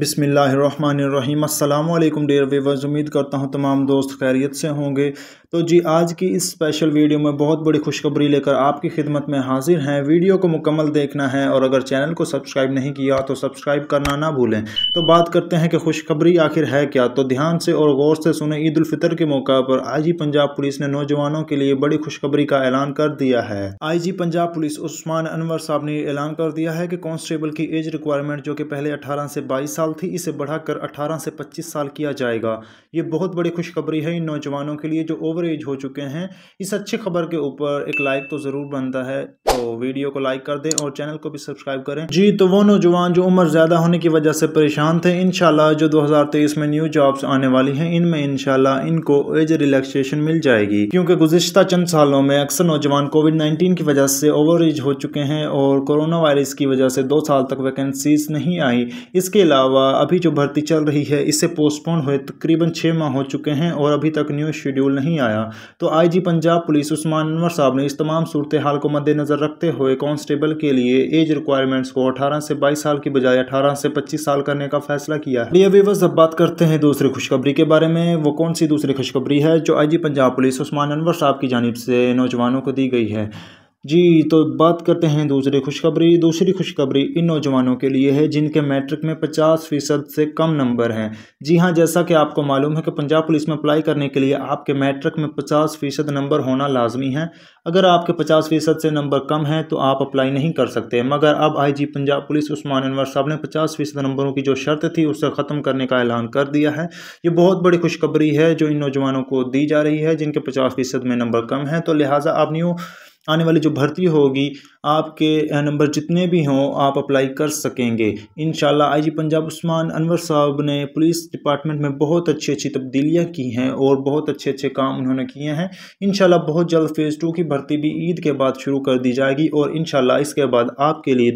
बिसमीम् अल्लाम dare weavers उम्मीद करता हूँ तमाम दोस्त खैरियत से होंगे तो जी आज की इस स्पेशल वीडियो में बहुत बड़ी खुशखबरी लेकर आपकी खिदमत में हाजिर हैं वीडियो को मुकम्मल देखना है और अगर चैनल को सब्सक्राइब नहीं किया तो सब्सक्राइब करना ना भूलें तो बात करते हैं कि खुशखबरी आखिर है क्या तो ध्यान से और गौर से सुने ईदालफ़ितर के मौका पर आई जी पंजाब पुलिस ने नौजवानों के लिए बड़ी खुशखबरी का ऐलान कर दिया है I G Punjab police Usman Anwar sahab ने ऐलान कर दिया है कि कॉन्स्टेबल की एज रिक्वायरमेंट जो कि पहले अठारह से बाईस साल साल थी इसे बढ़ाकर 18 से 25 साल किया जाएगा ये बहुत बड़ी खुशखबरी है इन नौजवानों के लिए जो ओवर एज हो चुके हैं इस अच्छी खबर के ऊपर एक लाइक तो ज़रूर बनता है तो वीडियो को लाइक कर दें और चैनल को भी सब्सक्राइब करें जी तो वो नौजवान जो उम्र ज़्यादा होने की वजह से परेशान थे इन जो दो में न्यू जॉब्स आने वाली हैं इनमें इन इनको एज रिलैक्सेशन मिल जाएगी क्योंकि गुजशत चंद सालों में अक्सर नौजवान कोविड नाइन्टीन की वजह से ओवर एज हो चुके हैं और कोरोना वायरस की वजह से दो साल तक वैकेंसीज नहीं आई इसके अलावा अलावा अभी जो भर्ती चल रही है इससे पोस्टपोन हुए तकरीबन छः माह हो चुके हैं और अभी तक न्यू शेड्यूल नहीं आया तो आईजी पंजाब पुलिस उस्मान अनवर साहब ने इस तमाम सूरत हाल को मद्देनज़र रखते हुए कांस्टेबल के लिए एज रिक्वायरमेंट्स को अठारह से बाईस साल की बजाय अठारह से पच्चीस साल करने का फैसला किया है ये व्यवस्थ अब बात करते हैं दूसरी खुशखबरी के बारे में वो कौन सी दूसरी खुशखबरी है जो आई पंजाब पुलिस उस्मान अनवर साहब की जानब से नौजवानों को दी गई है जी तो बात करते हैं दूसरी खुशखबरी दूसरी खुशखबरी इन नौजवानों के लिए है जिनके मैट्रिक में 50 फीसद से कम नंबर हैं जी हाँ जैसा कि आपको मालूम है कि पंजाब पुलिस में अप्लाई करने के लिए आपके मैट्रिक में 50 फीसद नंबर होना लाजमी है अगर आपके 50 फीसद से नंबर कम है तो आप अप्लाई नहीं कर सकते मगर अब I G Punjab police Usman Anwar sahab ने पचास फीसद नंबरों की जो शर्त थी उसे ख़त्म करने का ऐलान कर दिया है ये बहुत बड़ी खुशखबरी है जो इन नौजवानों को दी जा रही है जिनके पचास फीसद में नंबर कम है तो लिहाजा आप न्यू आने वाली जो भर्ती होगी आपके नंबर जितने भी हों आप अप्लाई कर सकेंगे इन आईजी पंजाब उस्मान अनवर साहब ने पुलिस डिपार्टमेंट में बहुत अच्छी अच्छी तब्दीलियाँ की हैं और बहुत अच्छे अच्छे काम उन्होंने किए हैं इन बहुत जल्द फ़ेज़ टू की भर्ती भी ईद के बाद शुरू कर दी जाएगी और इन इसके बाद आपके लिए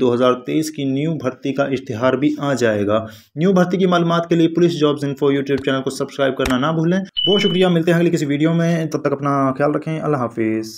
तेईस की न्यू भर्ती का इश्तहार भी आ जाएगा न्यू भर्ती की मालूम के लिए police jobs info YouTube channel को सब्सक्राइब करना ना भूलें बहुत शुक्रिया मिलते हैं अगले किसी वीडियो में तब तक अपना ख्याल रखें अल्लाह हाफिज़